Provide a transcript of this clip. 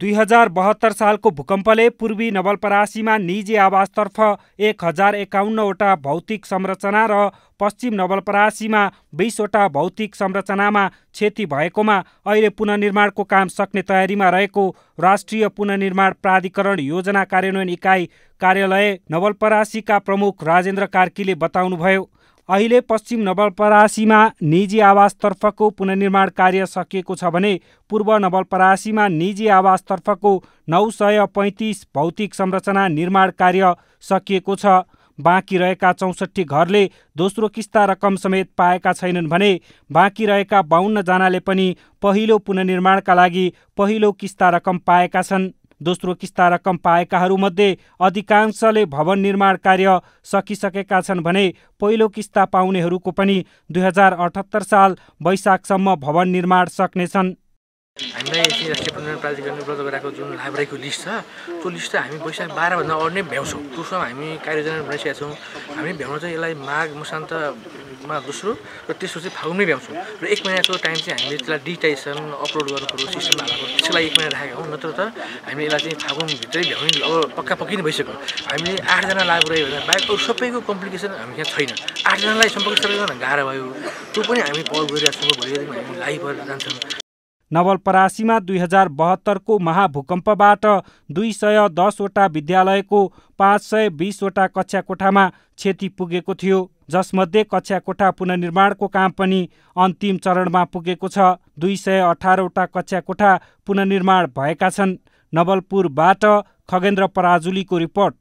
दुई हजार बहत्तर सालको भूकम्पले पूर्वी नवलपरासीमा निजी आवासतर्फ एक हजार एकाउन्नवटा भौतिक संरचना र पश्चिम नवलपरासीमा बिसवटा भौतिक संरचनामा क्षति भएकोमा अहिले पुननिर्माणको काम सक्ने तयारीमा रहेको राष्ट्रिय पुननिर्माण प्राधिकरण योजना कार्यान्वयन इकाइ कार्यालय नवलपरासीका प्रमुख राजेन्द्र कार्कीले बताउनुभयो अहिले पश्चिम नवलपरासीमा निजी आवासतर्फको पुननिर्माण कार्य सकिएको छ भने पूर्व नवलपरासीमा निजी आवासतर्फको नौ सय पैँतिस भौतिक संरचना निर्माण कार्य सकिएको छ बाँकी रहेका चौसठी घरले दोस्रो किस्ता रकम समेत पाएका छैनन् भने बाँकी रहेका बाहुन्नजनाले पनि पहिलो पुननिर्माणका लागि पहिलो किस्ता रकम पाएका छन् दोस्रो किस्ता रकम पाएकाहरूमध्ये अधिकांशले भवन निर्माण कार्य सकिसकेका छन् भने पहिलो किस्ता पाउनेहरूको पनि दुई हजार अठहत्तर साल वैशाखसम्म भवन निर्माण सक्नेछन् हामी भ्याउँछौँ हामी चाहिँ यसलाई माघ मा दोस्रो र तेस्रो चाहिँ फागुनमै भ्याउँछौँ र एक महिनाको टाइम चाहिँ हामीले त्यसलाई डिजिटाइजेसन अपलोड गर्नु पऱ्यो सिस्टममा हाल्नु त्यसलाई एक महिना राखेको हौँ नत्र त हामीले यसलाई चाहिँ फागुनभित्रै भ्याउने अब पक्का पक्की नै भइसक्यो हामीले आठजना लागु रह्यो भने बाहेक अरू सबैको कम्प्लिकेसन हामी यहाँ छैन आठजनालाई सम्पर्क सबैजना गाह्रो भयो त्यो पनि हामी कल गरिरहेको छौँ भोलि हामी गरेर जान्छौँ नवलपरासीमा दुई हजार बहत्तरको महाभूकम्पबाट दुई सय दसवटा विद्यालयको पाँच सय बिसवटा कक्षा कोठामा क्षति पुगेको थियो जसमध्ये कक्षा कोठा पुननिर्माणको काम पनि अन्तिम चरणमा पुगेको छ दुई सय अठारवटा कोठा पुननिर्माण भएका छन् नवलपुरबाट खगेन्द्र पराजुलीको रिपोर्ट